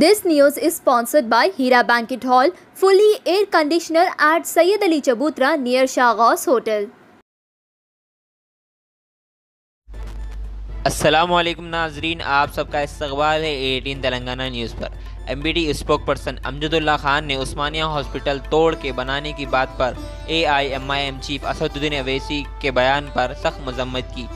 this news is sponsored by Heera Banquet hall fully air conditioner at Syed Ali Chabutra near Shah hotel Aslam नाजरीन आप सबका इस्तबाल है एटीन तेलंगाना न्यूज़ पर M B D spokesperson Amjadullah Khan ने उस्मानिया हॉस्पिटल तोड़ के बनाने की बात पर A I M I M chief Asaduddin Owaisi के बयान पर सख्त मजम्मत की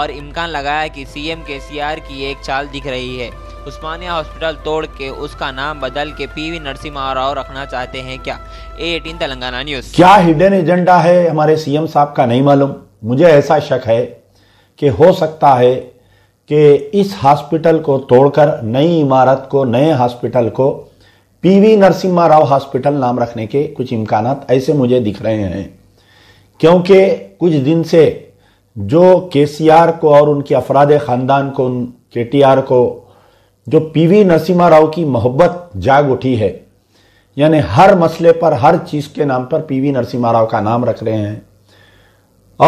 और इम्कान लगाया कि सी एम के सी आर की एक चाल दिख रही है उस्मानिया हॉस्पिटल तोड़ के उसका नाम बदल के पीवी नरसिम्हा राव रखना चाहते हैं क्या ए एटीन तेलंगाना न्यूज क्या हिडन एजेंडा है हमारे सीएम साहब का नहीं मालूम मुझे ऐसा शक है कि हो सकता है कि इस हॉस्पिटल को तोड़कर नई इमारत को नए हॉस्पिटल को पीवी नरसिम्हा राव हॉस्पिटल नाम रखने के कुछ इम्कान ऐसे मुझे दिख रहे हैं क्योंकि कुछ दिन से जो केसीआर को और उनके अफराद ख़ानदान को उन के को जो पीवी नरसिम्हा राव की मोहब्बत जाग उठी है यानी हर मसले पर हर चीज़ के नाम पर पीवी नरसिम्हा राव का नाम रख रहे हैं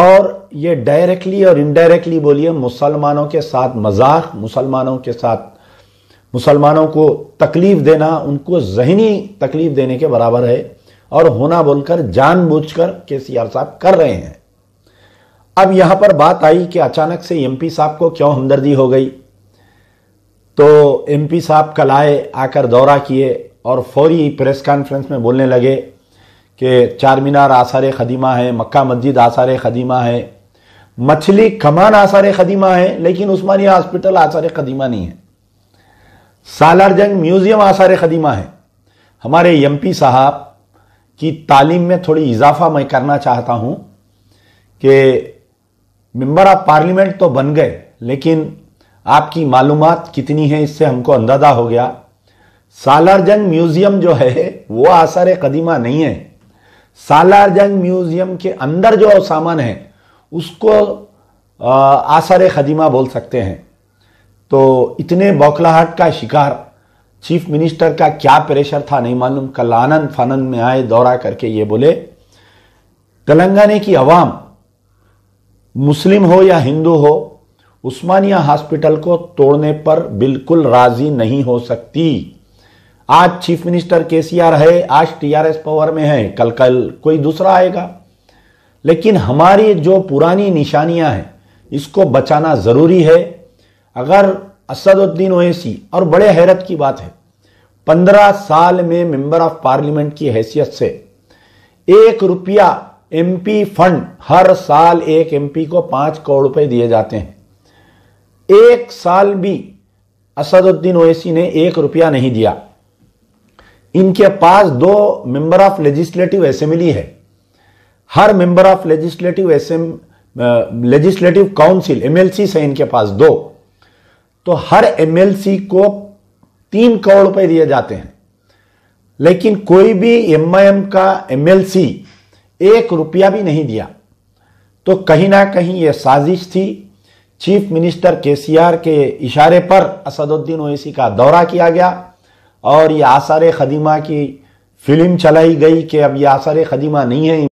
और ये डायरेक्टली और इनडायरेक्टली बोलिए मुसलमानों के साथ मजाक मुसलमानों के साथ मुसलमानों को तकलीफ देना उनको जहनी तकलीफ देने के बराबर है और होना बोलकर जानबूझकर के सी आर साहब कर रहे हैं अब यहां पर बात आई कि अचानक से एमपी साहब को क्यों हमदर्दी हो गई तो एमपी साहब कल आए आकर दौरा किए और फौरी प्रेस कॉन्फ्रेंस में बोलने लगे कि चार मीनार आसार खदीमा है मक्का मस्जिद आसार खदीमा है मछली कमान आसार खदीमा है लेकिन उस्मानिया हॉस्पिटल आसार खदीमा नहीं है सालार जंग म्यूज़ियम आसार खदीमा है हमारे एम पी साहब की तालीम में थोड़ी इजाफा मैं करना चाहता हूँ कि मेम्बर ऑफ पार्लियामेंट तो बन गए लेकिन आपकी मालूम कितनी है इससे हमको अंदाजा हो गया सालारजंग म्यूजियम जो है वो आसार कदीमा नहीं है सालारजंग म्यूजियम के अंदर जो सामान है उसको आसार खदीमा बोल सकते हैं तो इतने बौखलाहट का शिकार चीफ मिनिस्टर का क्या प्रेशर था नहीं मालूम कल आनंद फानंद में आए दौरा करके ये बोले तेलंगाना की आवाम मुस्लिम हो या हिंदू हो उस्मानिया हॉस्पिटल को तोड़ने पर बिल्कुल राजी नहीं हो सकती आज चीफ मिनिस्टर केसीआर है आज टीआरएस पावर में है कल कल कोई दूसरा आएगा लेकिन हमारी जो पुरानी निशानियां हैं इसको बचाना ज़रूरी है अगर असदुद्दीन ओवैसी और बड़े हैरत की बात है पंद्रह साल में मेंबर ऑफ पार्लियामेंट की हैसियत से एक रुपया एमपी फंड हर साल एक एमपी को पांच करोड़ रुपए दिए जाते हैं एक साल भी असदुद्दीन ओवैसी ने एक रुपया नहीं दिया इनके पास दो मेंबर ऑफ लेजिस्लेटिव असेंबली है हर member of legislative assembly legislative council MLC है इनके पास दो तो हर एमएलसी को तीन करोड़ रुपए दिए जाते हैं लेकिन कोई भी एमआईएम का एमएलसी एक रुपया भी नहीं दिया तो कहीं ना कहीं यह साजिश थी चीफ मिनिस्टर केसीआर के इशारे पर असदुद्दीन ओवैसी का दौरा किया गया और ये आसार खदीमा की फिल्म चलाई गई कि अब ये आसार खदीमा नहीं है